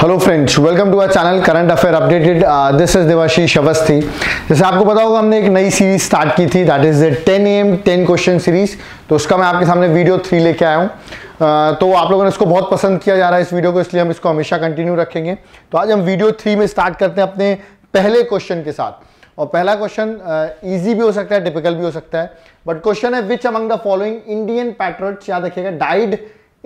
Hello friends welcome to our channel current affair updated this is Devashish Awasthi जैसे आपको पता होगा हमने एक नई सीरीज स्टार्ट की थी that is the 10 M ten question series तो उसका मैं आपके सामने वीडियो थ्री लेके आया हूँ uh, तो आप लोगों ने इसको बहुत पसंद किया जा रहा है इस वीडियो को इसलिए हम इसको हमेशा कंटिन्यू रखेंगे तो आज हम वीडियो थ्री में स्टार्ट करते हैं अपने पहले क्वेश्चन के साथ और पहला क्वेश्चन ईजी uh, भी हो सकता है डिफिकल्ट भी हो सकता है बट क्वेश्चन है which among the following Indian patriots याद रखिएगा died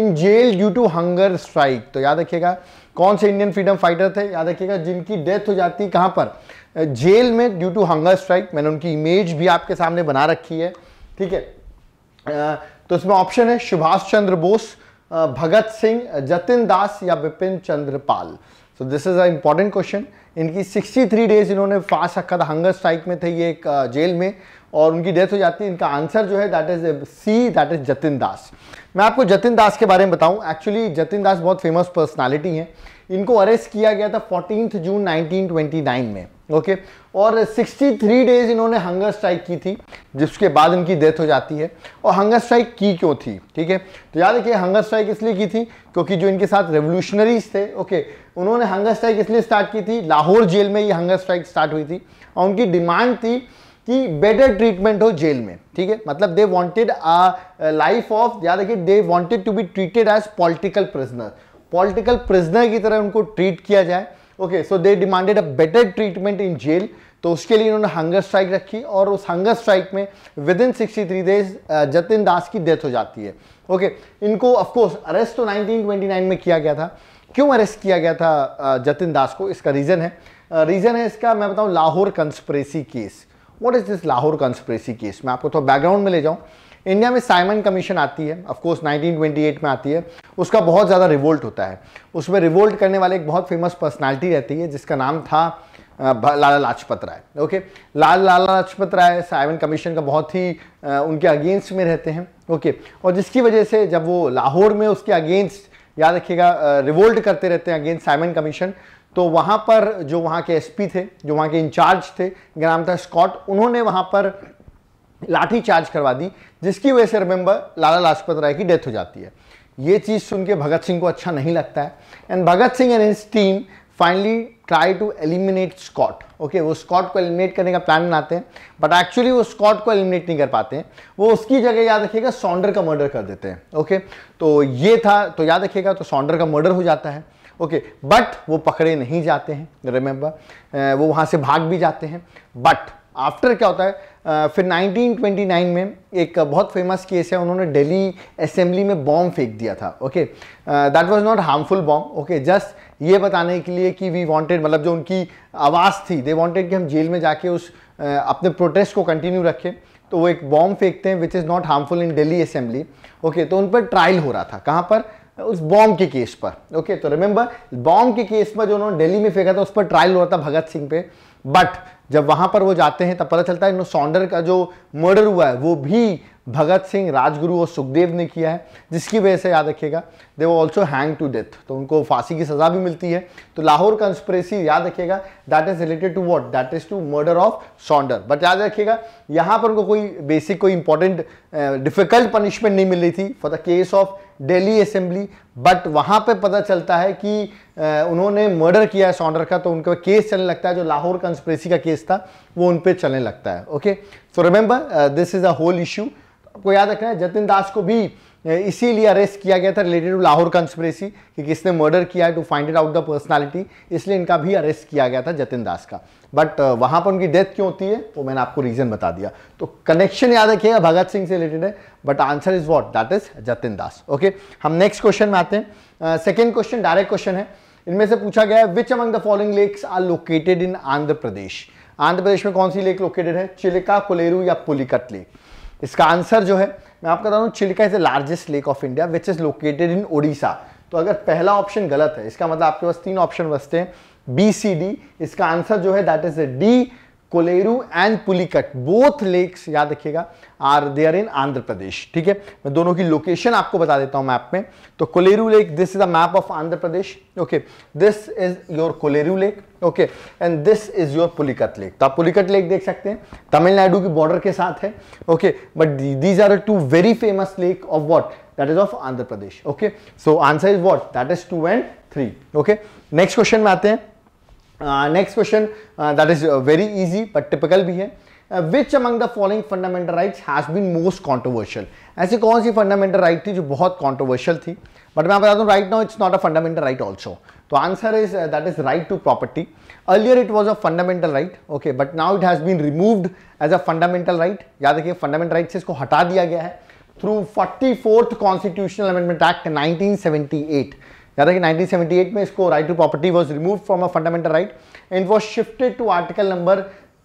in jail due to hunger strike तो याद रखिएगा कौन से इंडियन फ्रीडम फाइटर थे याद रखिएगा जिनकी डेथ हो जाती है कहाँ पर जेल में ड्यू टू हंगर स्ट्राइक मैंने उनकी इमेज भी आपके सामने बना रखी है ठीक है तो इसमें ऑप्शन है सुभाष चंद्र बोस भगत सिंह जतिन दास या Bipin Chandra Pal so this is a important question इनकी 63 डेज इन्होंने फास्ट रखा था हंगर स्ट्राइक में थे ये एक जेल में और उनकी डेथ हो जाती है इनका आंसर जो है that is C that is Jatin Das मैं आपको जतिन दास के बारे में बताऊं एक्चुअली जतिन दास बहुत फेमस पर्सनालिटी हैं इनको अरेस्ट किया गया था फोर्टीन जून 1929 में ओके okay? और 63 डेज इन्होंने हंगर स्ट्राइक की थी जिसके बाद इनकी डेथ हो जाती है और हंगर स्ट्राइक की क्यों थी ठीक है तो याद रखिए हंगर स्ट्राइक इसलिए की थी क्योंकि जो इनके साथ रेवोल्यूशनरीज थे ओके उन्होंने हंगर स्ट्राइक इसलिए स्टार्ट की थी लाहौर जेल में ये हंगर स्ट्राइक स्टार्ट हुई थी और उनकी डिमांड थी कि बेटर ट्रीटमेंट हो जेल में ठीक है मतलब दे वॉन्टेड लाइफ ऑफ याद रखिए they wanted to be treated as political prisoner political prisoner की तरह उनको ट्रीट किया जाए okay so they demanded a better treatment in jail तो उसके लिए इन्होंने हंगर स्ट्राइक रखी और उस हंगर स्ट्राइक में with in sixty three days Jatin Das की डेथ हो जाती है ओके okay, इनको ऑफकोर्स अरेस्ट तो 1929 में किया गया था क्यों अरेस्ट किया गया था जतिन दास को इसका रीज़न है रीज़न है इसका मैं बताऊँ Lahore conspiracy case what is this Lahore conspiracy case मैं आपको थोड़ा बैकग्राउंड में ले जाऊँ इंडिया में साइमन कमीशन आती है ऑफकोर्स 1928 में आती है उसका बहुत ज़्यादा रिवोल्ट होता है उसमें रिवोल्ट करने वाले एक बहुत फेमस पर्सनालिटी रहती है जिसका नाम था Lala Lajpat Rai okay Lal Lala Lajpat Rai Simon commission का बहुत ही उनके अगेंस्ट में रहते हैं ओके और जिसकी वजह से जब वो लाहौर में उसके अगेंस्ट याद रखिएगा रिवोल्ट करते रहते हैं अगेंस्ट साइमन कमीशन तो वहाँ पर जो वहाँ के एसपी थे जो वहाँ के इंचार्ज थे ग्राम नाम था स्कॉट उन्होंने वहाँ पर लाठी चार्ज करवा दी जिसकी वजह से रिमेंबर लाला लाजपत राय की डेथ हो जाती है ये चीज़ सुन के भगत सिंह को अच्छा नहीं लगता है and Bhagat Singh and his team finally try to eliminate Scott okay वो स्कॉट को एलिमिनेट करने का प्लान बनाते हैं बट एक्चुअली वो स्कॉट को एलिमिनेट नहीं कर पाते हैं वो उसकी जगह याद रखिएगा सॉन्डर का मर्डर कर देते हैं ओके okay? तो ये था तो याद रखिएगा तो सॉन्डर का मर्डर हो जाता है ओके okay, बट वो पकड़े नहीं जाते हैं रिमेंबर uh, वो वहाँ से भाग भी जाते हैं बट आफ्टर क्या होता है आ, फिर 1929 में एक बहुत फेमस केस है उन्होंने दिल्ली असेंबली में बॉम्ब फेंक दिया था okay that was not harmful bomb okay just ये बताने के लिए कि वी वांटेड मतलब जो उनकी आवाज़ थी दे वांटेड कि हम जेल में जाके उस आ, अपने प्रोटेस्ट को कंटिन्यू रखें तो वो एक बॉम्ब फेंकते हैं which is not harmful in Delhi assembly okay तो उन पर ट्रायल हो रहा था कहाँ पर उस बॉम्ब के केस पर ओके तो रिमेंबर बॉम्ब के केस पर जो उन्होंने दिल्ली में फेंका था उस पर ट्रायल हुआ था भगत सिंह पे बट जब वहां पर वो जाते हैं तब पता चलता है सौंडर का जो मर्डर हुआ है वो भी भगत सिंह राजगुरु और सुखदेव ने किया है जिसकी वजह से याद रखिएगा दे वो ऑल्सो हैंग टू डेथ तो उनको फांसी की सज़ा भी मिलती है तो लाहौर कंस्परेसी याद रखिएगा that is related to what that is to murder of Saunder but याद रखिएगा यहाँ पर उनको कोई बेसिक कोई इंपॉर्टेंट डिफिकल्ट पनिशमेंट नहीं मिल रही थी for the case of Delhi assembly but वहाँ पर पता चलता है कि आ, uh, उन्होंने मर्डर किया है सॉन्डर का तो उनका केस चलने लगता है जो लाहौर कंस्परेसी का केस था वो उन पर चलने लगता है okay so remember this is a whole issue आपको याद रखना है जतिन दास को भी इसीलिए अरेस्ट किया गया था रिलेटेड टू लाहौर कंस्परेसी कि किसने मर्डर किया है to find it out the personality इसलिए इनका भी अरेस्ट किया गया था जतिन दास का बट वहां पर उनकी डेथ क्यों होती है वो मैंने आपको रीज़न बता दिया तो कनेक्शन याद रखिएगा भगत सिंह से रिलेटेड है but answer is what that is Jatin Das okay हम नेक्स्ट क्वेश्चन में आते हैं सेकेंड क्वेश्चन डायरेक्ट क्वेश्चन है इनमें से पूछा गया है which among the following lakes are located in Andhra Pradesh Andhra Pradesh में कौन सी लेक लोकेटेड है चिलिका कोलेरू या पुलिकट लेक इसका आंसर जो है मैं आपको बता दूँ Chilka is the largest lake of India which is located in Odisha तो अगर पहला ऑप्शन गलत है इसका मतलब आपके पास तीन ऑप्शन बचते हैं बी सी डी इसका आंसर जो है that is D Kolleru and Pulicat both lakes याद रखिएगा are there in Andhra Pradesh ठीक है मैं दोनों की लोकेशन आपको बता देता हूं मैप में तो Kolleru lake this is a map of Andhra Pradesh okay this is your Kolleru lake okay and this is your Pulicat lake तो आप पुलिकट लेक देख सकते हैं तमिलनाडु की बॉर्डर के साथ है okay but these are two very famous lake of what that is of Andhra Pradesh okay so answer is what that is two and three okay next question में आते हैं next question that is very easy but typical भी है which among the following fundamental right has been most controversial ऐसी कौन सी fundamental right थी जो बहुत कॉन्ट्रोवर्शियल थी बट मैं बता दूँ right now it's not a fundamental right also तो answer is that is right to property earlier it was a fundamental right okay but now it has been removed as a fundamental right याद रखिए fundamental right से इसको हटा दिया गया है through forty fourth constitutional amendment act nineteen seventy eight याद है कि 1978 में इसको right to property was remove from a fundamental right and was shifted to article number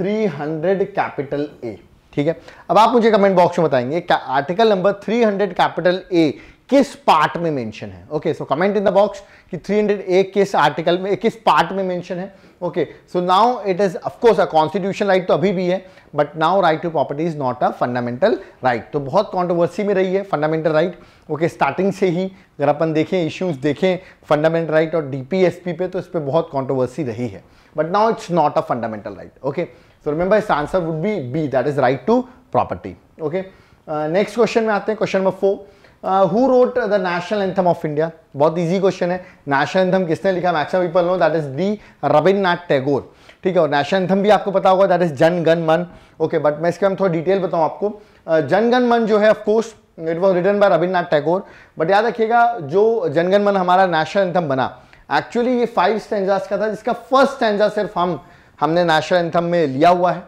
300 capital A ठीक है अब आप मुझे कमेंट बॉक्स में बताएंगे आर्टिकल नंबर 300 कैपिटल ए किस पार्ट में मेंशन है okay so comment in the box कि 300 ए किस आर्टिकल में किस पार्ट में मेंशन है okay so now it is of course a constitution right तो अभी भी है but now right to property is not a fundamental right तो बहुत कॉन्ट्रोवर्सी में रही है फंडामेंटल राइट ओके स्टार्टिंग से ही अगर अपन देखें इश्यूज देखें फंडामेंटल राइट और डीपीएसपी पे तो इस पर बहुत कॉन्ट्रोवर्सी रही है but now it's not a fundamental right okay so remember इस answer would be B that is right to property okay next question में आते हैं question number four who wrote the national anthem of India बहुत easy question है national anthem किसने लिखा maximum people know that is the Rabindranath Tagore ठीक है और नेशनल एंथम भी आपको पता होगा दैट इज जन गन मन ओके बट मैं इसके हम थोड़ा डिटेल बताऊँ आपको जन गन मन जो है of course it was written by Rabindranath Tagore but याद रखिएगा जो जनगण मन हमारा नेशनल एंथम बना एक्चुअली ये फाइव स्टैंडर्स का था जिसका फर्स्ट स्टैंडर्स सिर्फ हम हमने नेशनल एंथम में लिया हुआ है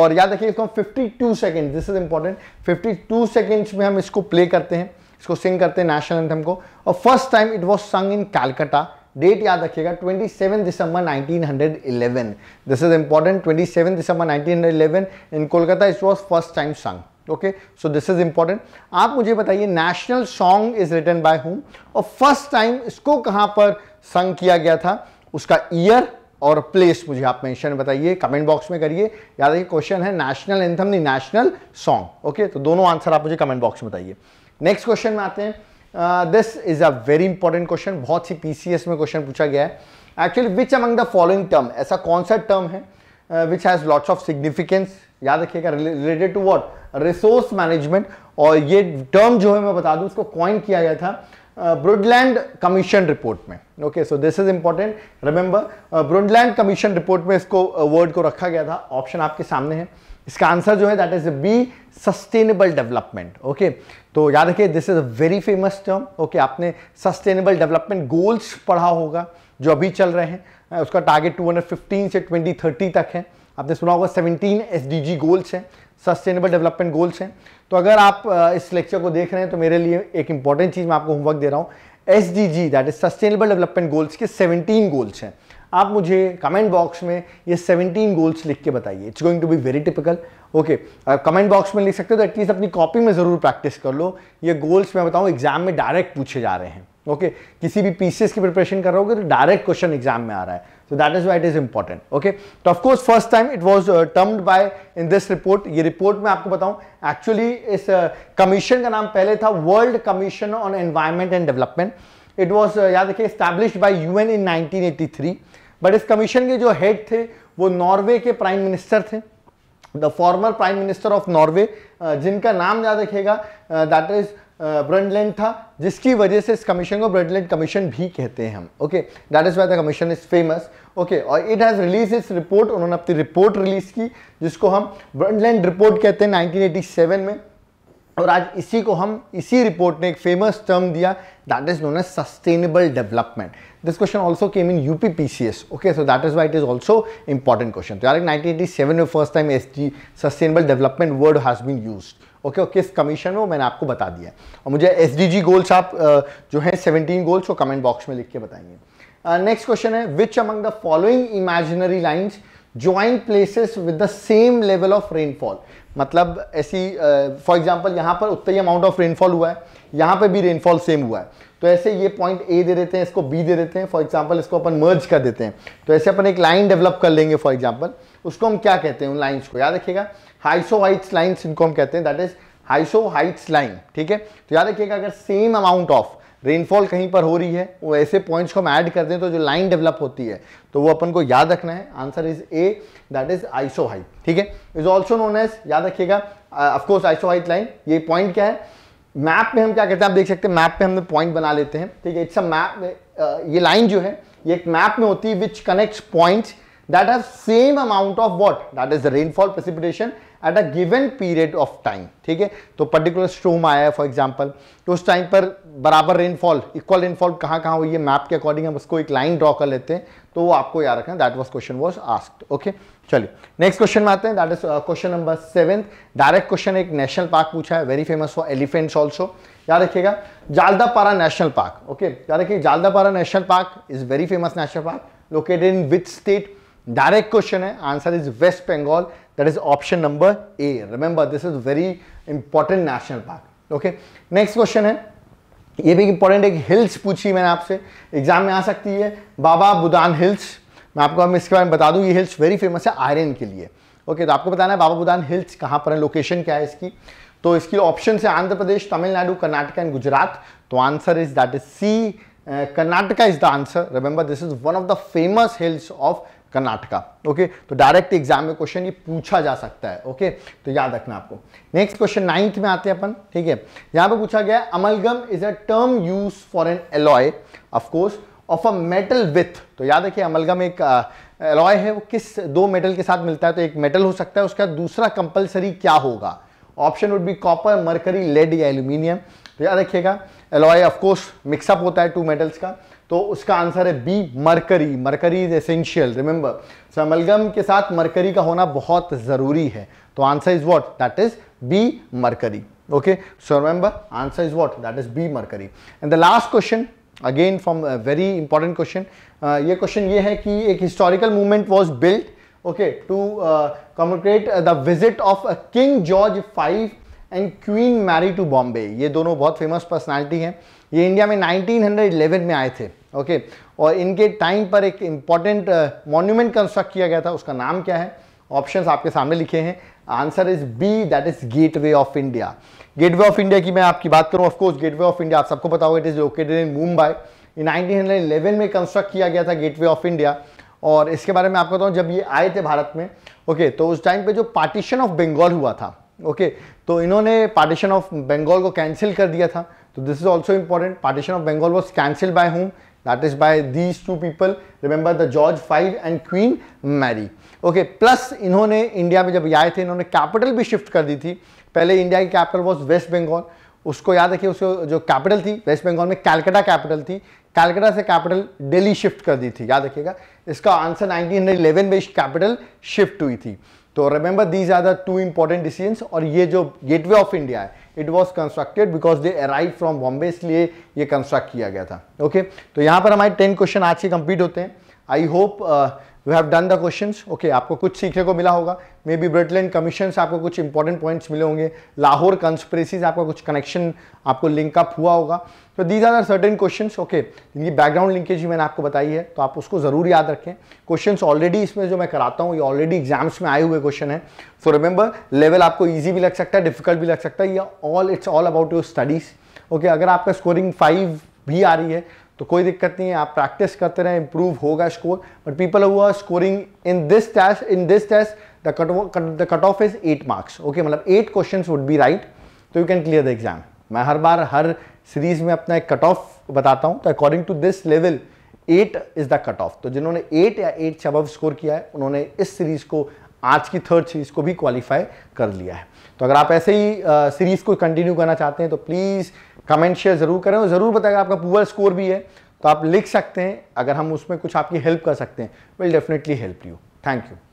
और याद रखिए इसको हम 52 second this is important 52 seconds में हम इसको प्ले करते हैं इसको सिंग करते हैं नेशनल एंथम को और फर्स्ट टाइम इट वॉज संग इन कैलकाटा डेट याद रखिएगा 27 दिसंबर 1911 दिस इज इंपॉर्टेंट 27 दिसंबर 1911 in Kolkata it was first time sung okay so this is important आप मुझे बताइए national song is written by होम और फर्स्ट टाइम इसको कहाँ पर संग किया गया था उसका ईयर और प्लेस मुझे आप मेंशन बताइए कमेंट बॉक्स में करिए याद रखिए क्वेश्चन है नेशनल एंथम नहीं नेशनल सॉन्ग ओके तो दोनों आंसर आप मुझे कमेंट बॉक्स में बताइए नेक्स्ट क्वेश्चन में आते हैं this is a very important question बहुत ही पीसीएस में क्वेश्चन पूछा गया है actually which among the following term ऐसा कौन सा टर्म है which has lots of significance याद रखिएगा related to what resource management और ये टर्म जो है मैं बता दूं उसको कॉइन किया गया था ब्रुडलैंड कमीशन रिपोर्ट में okay so this is important remember Brundtland commission report में इसको वर्ड uh, को रखा गया था ऑप्शन आपके सामने है इसका आंसर जो है that is B sustainable development okay तो याद रखिए this is a very famous term okay आपने सस्टेनेबल डेवलपमेंट गोल्स पढ़ा होगा जो अभी चल रहे हैं uh, उसका टारगेट 215 से 2030 तक है आपने सुना होगा 17 एसडीजी गोल्स हैं सस्टेनेबल डेवलपमेंट गोल्स हैं तो अगर आप इस लेक्चर को देख रहे हैं तो मेरे लिए एक इंपॉर्टेंट चीज़ मैं आपको होमवर्क दे रहा हूँ S D G that is sustainable development goals के 17 गोल्स हैं आप मुझे कमेंट बॉक्स में ये 17 गोल्स लिख के बताइए it's going to be very typical okay comment box में लिख सकते हो तो एटलीस्ट अपनी कॉपी में ज़रूर प्रैक्टिस कर लो ये गोल्स मैं बताऊँ एग्जाम में डायरेक्ट पूछे जा रहे हैं ओके okay? किसी भी पीसीएस की प्रिपरेशन कर रहे हो तो डायरेक्ट क्वेश्चन एग्जाम में आ रहा है So that is why it is important. Okay. so of course first time it was uh, termed by in this report. ye report mein aapko बताऊं actually is uh, commission ka naam pehle tha World Commission on Environment and Development. It was uh, yaad rakhiye established by UN in 1983. But is commission ke jo head the wo norway ke prime minister the the former prime minister of norway uh, jinka naam yaad याद uh, that is ब्रंडलैंड था जिसकी वजह से इस commission को ब्रंडलैंड commission भी कहते हैं हम okay that is why the commission is famous okay okay, और it has release its report उन्होंने अपनी रिपोर्ट रिलीज की जिसको हम ब्रंडलैंड रिपोर्ट कहते हैं 1987 में और आज इसी को हम इसी रिपोर्ट ने एक फेमस टर्म दिया that is known as sustainable development this question also came in UP PCS okay so that is why it is also important question तो यार नाइनटीन एटी सेवन में first time S G sustainable development word has been use okay okay इस कमीशन में मैंने आपको बता दिया और मुझे एस डी जी गोल्स आप जो है सेवनटीन गोल्स वो कमेंट बॉक्स में लिख के बताएंगे नेक्स्ट uh, क्वेश्चन है which among the following imaginary lines join places with the same level of rainfall मतलब ऐसी फॉर uh, एग्जाम्पल यहाँ पर उतना ही अमाउंट ऑफ रेनफॉल हुआ है यहाँ पे भी रेनफॉल सेम हुआ है तो ऐसे ये पॉइंट ए दे देते हैं इसको बी दे देते हैं फॉर एग्जाम्पल इसको अपन मर्ज कर देते हैं तो ऐसे अपन एक लाइन डेवलप कर लेंगे फॉर एग्जाम्पल उसको हम क्या कहते हैं उन लाइन्स को याद रखिएगा हाइसो हाइट्स लाइन्स इनको हम कहते हैं that is isohyets line ठीक है तो याद रखिएगा अगर सेम अमाउंट ऑफ रेनफॉल कहीं पर हो रही है वो ऐसे पॉइंट्स को हम ऐड कर दें तो जो लाइन डेवलप होती है तो वो अपन को याद रखना है answer is A that is isohyet ठीक है इज ऑल्सो नोन एज याद रखिएगा ऑफकोर्स आइसो हाइट लाइन ये पॉइंट क्या है मैप में हम क्या कहते हैं आप देख सकते हैं मैप पे हमने पॉइंट बना लेते हैं ठीक है इट्स अ मैप ये लाइन जो है ये एक मैप में होती है which connect point that have same amount of what that is rainfall precipitation at a given period of time ठीक है तो पर्टिकुलर स्ट्रोम आया है फॉर एग्जाम्पल तो उस टाइम पर बराबर रेनफॉल इक्वल रेनफॉल कहाँ कहाँ हुई है मैप के अकॉर्डिंग हम उसको एक लाइन ड्रॉ कर लेते हैं तो वो आपको याद रखना that was question was asked okay चलिए नेक्स्ट क्वेश्चन में आते हैं that is question number seven direct question एक नेशनल पार्क पूछा है very famous for elephants also याद रखिएगा जालदापारा नेशनल पार्क ओके याद रखिए Jaldapara national park is very famous national park located in with state direct question है answer is West Bengal That is option number A. Remember, this is very important national park. Okay. Next question है ये भी important एक hills पूछी मैंने आपसे exam में आ सकती है बाबा बुदान हिल्स मैं आपको हम इसके बारे में बता दूं ये हिल्स वेरी फेमस है आयरन के लिए ओके okay, तो आपको बताना है बाबा बुदान हिल्स कहाँ पर है लोकेशन क्या है इसकी तो इसकी ऑप्शन है आंध्र प्रदेश तमिलनाडु कर्नाटका एंड गुजरात तो answer is that is C Karnataka is the answer remember this is one of the famous hills of Karnataka okay तो डायरेक्ट एग्जाम में क्वेश्चन ये पूछा जा सकता है ओके तो याद रखना आपको नेक्स्ट क्वेश्चन नाइन्थ में आते हैं अपन ठीक है यहां पे पूछा गया amalgam is a term use for an alloy of course of a metal with तो याद रखिए अमलगम एक एलॉय है वो किस दो मेटल के साथ मिलता है तो एक मेटल हो सकता है उसका दूसरा कंपलसरी क्या होगा option would be copper mercury lead या एल्यूमिनियम तो याद रखिएगा एलॉय ऑफकोर्स मिक्सअप होता है टू मेटल्स का तो उसका आंसर है B mercury mercury is essential remember amalgam के साथ मरकरी का होना बहुत जरूरी है तो answer is what that is B mercury okay so remember answer is what that is B mercury and the last question again from very important question ये question ये है कि एक historical movement was built okay to communicate the visit of king George five and queen Mary to Bombay ये दोनों बहुत famous personality हैं ये इंडिया में 1911 में आए थे ओके और इनके टाइम पर एक इम्पॉर्टेंट मॉन्यूमेंट कंस्ट्रक्ट किया गया था उसका नाम क्या है ऑप्शंस आपके सामने लिखे हैं answer is B that is gateway of India gateway of India की मैं आपकी बात करूं of course gate gateway of India आप सबको बताओ it is located in Mumbai in nineteen में कंस्ट्रक्ट किया गया था गेटवे ऑफ इंडिया और इसके बारे में आपको बताऊँ जब ये आए थे भारत में ओके okay, तो उस टाइम पर जो पार्टीशन ऑफ बंगाल हुआ था ओके okay, तो इन्होंने पार्टीशन ऑफ बंगाल को कैंसिल कर दिया था तो this is also important partition of Bengal was cancel by होम that is by these two people remember the george 5 and queen mary okay plus इन्होंने इंडिया में जब आए थे इन्होंने कैपिटल भी शिफ्ट कर दी थी पहले इंडिया की कैपिटल वॉज वेस्ट बंगाल उसको याद रखिए उसको जो कैपिटल थी वेस्ट बंगाल में कैलकटा कैपिटल थी कैलकटा से कैपिटल दिल्ली शिफ्ट कर दी थी याद रखिएगा इसका आंसर 1911 में कैपिटल शिफ्ट हुई थी तो remember these are the two important decisions और ये जो गेटवे ऑफ इंडिया है it was constructed because they arrive from Bombay इसलिए ये कंस्ट्रक्ट किया गया था ओके okay? तो यहाँ पर हमारे टेन क्वेश्चन आज के कंप्लीट होते हैं I hope we have done the questions okay आपको कुछ सीखने को मिला होगा मे बी ब्रिटलैंड कमीशन आपको कुछ इंपॉर्टेंट पॉइंट्स मिले होंगे लाहौर कंस्परेसीज आपका कुछ कनेक्शन आपको लिंकअप हुआ होगा तो these are certain question okay जिनकी बैकग्राउंड लिंकेज मैंने आपको बताई है तो आप उसको ज़रूर याद रखें क्वेश्चन ऑलरेडी इसमें जो मैं कराता हूँ ये ऑलरेडी एग्जाम्स में आए हुए क्वेश्चन है सो रिमेंबर लेवल आपको ईजी भी लग सकता है डिफिकल्ट भी लग सकता है या all it's all about your studies okay अगर आपका स्कोरिंग फाइव भी आ रही है तो कोई दिक्कत नहीं है आप प्रैक्टिस करते रहें इंप्रूव होगा score but people who are scoring in this test in this test the cut the cut off is eight marks okay मतलब eight question would be right तो you can clear the exam मैं हर बार हर series में अपना एक cut off बताता हूँ तो according to this level eight is the cut off तो जिन्होंने एट या एट से अबव स्कोर किया है उन्होंने इस सीरीज को आज की थर्ड सीरीज़ को भी क्वालिफाई कर लिया है तो अगर आप ऐसे ही सीरीज़ को कंटिन्यू करना चाहते हैं तो प्लीज़ कमेंट शेयर ज़रूर करें और ज़रूर बताएगा आपका पुअर स्कोर भी है तो आप लिख सकते हैं अगर हम उसमें कुछ आपकी हेल्प कर सकते हैं will definitely help you thank you